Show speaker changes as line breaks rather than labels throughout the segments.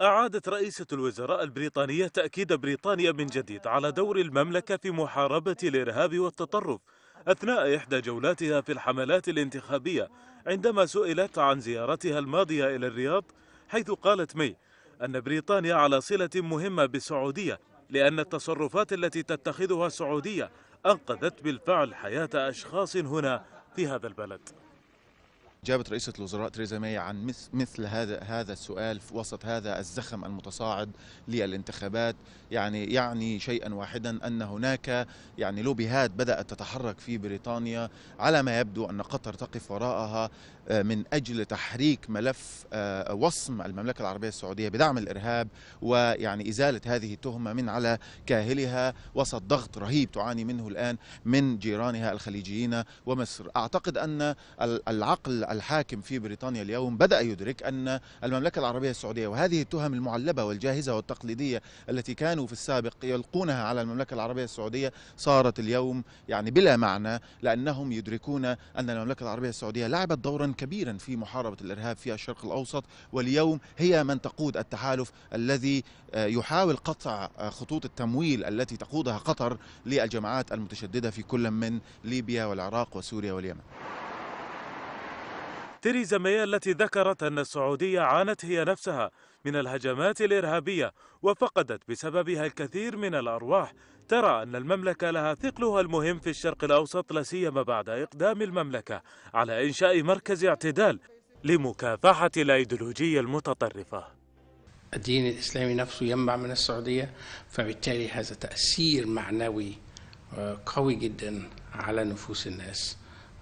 أعادت رئيسة الوزراء البريطانية تأكيد بريطانيا من جديد على دور المملكة في محاربة الإرهاب والتطرف أثناء إحدى جولاتها في الحملات الانتخابية عندما سئلت عن زيارتها الماضية إلى الرياض حيث قالت مي أن بريطانيا على صلة مهمة بالسعودية لأن التصرفات التي تتخذها السعودية أنقذت بالفعل حياة أشخاص هنا في هذا البلد
جابت رئيسة الوزراء تريزا ماي عن مثل هذا هذا السؤال في وسط هذا الزخم المتصاعد للانتخابات يعني يعني شيئا واحدا ان هناك يعني لوبيهات بدات تتحرك في بريطانيا على ما يبدو ان قطر تقف وراءها آه، من اجل تحريك ملف آه، وصم المملكه العربيه السعوديه بدعم الارهاب ويعني ازاله هذه التهمه من على كاهلها وسط ضغط رهيب تعاني منه الان من جيرانها الخليجيين ومصر اعتقد ان العقل الحاكم في بريطانيا اليوم بدأ يدرك أن المملكة العربية السعودية وهذه التهم المعلبة والجاهزة والتقليدية التي كانوا في السابق يلقونها على المملكة العربية السعودية صارت اليوم يعني بلا معنى لأنهم يدركون أن المملكة العربية السعودية لعبت دورا كبيرا في محاربة الإرهاب في الشرق الأوسط واليوم هي من تقود التحالف الذي آه، يحاول قطع آه، خطوط التمويل التي تقودها قطر للجماعات المتشددة في كل من ليبيا والعراق وسوريا واليمن
تيريزا ماي التي ذكرت أن السعودية عانت هي نفسها من الهجمات الإرهابية وفقدت بسببها الكثير من الأرواح ترى أن المملكة لها ثقلها المهم في الشرق الأوسط لاسيما بعد إقدام المملكة
على إنشاء مركز اعتدال لمكافحة الأيديولوجية المتطرفة الدين الإسلامي نفسه ينبع من السعودية فبالتالي هذا تأثير معنوي آه، قوي جدا على نفوس الناس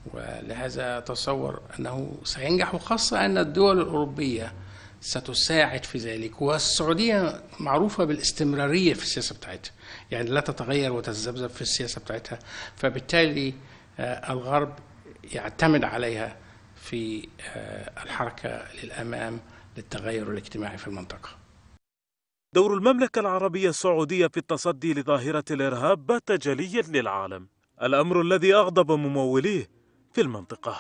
ولهذا أتصور أنه سينجح وخاصة أن الدول الأوروبية ستساعد في ذلك والسعودية معروفة بالاستمرارية في السياسة بتاعتها يعني لا تتغير وتتذبذب في السياسة بتاعتها فبالتالي آه، الغرب يعتمد عليها في آه، الحركة للأمام للتغير الاجتماعي في المنطقة
دور المملكة العربية السعودية في التصدي لظاهرة الإرهاب بات جليا للعالم الأمر الذي أغضب مموليه في المنطقة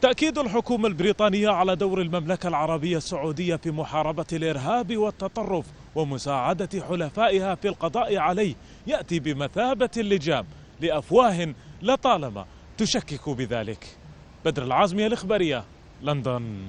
تأكيد الحكومة البريطانية على دور المملكة العربية السعودية في محاربة الإرهاب والتطرف ومساعدة حلفائها في القضاء عليه يأتي بمثابة اللجام لأفواه لطالما تشكك بذلك بدر العازمي الإخبارية لندن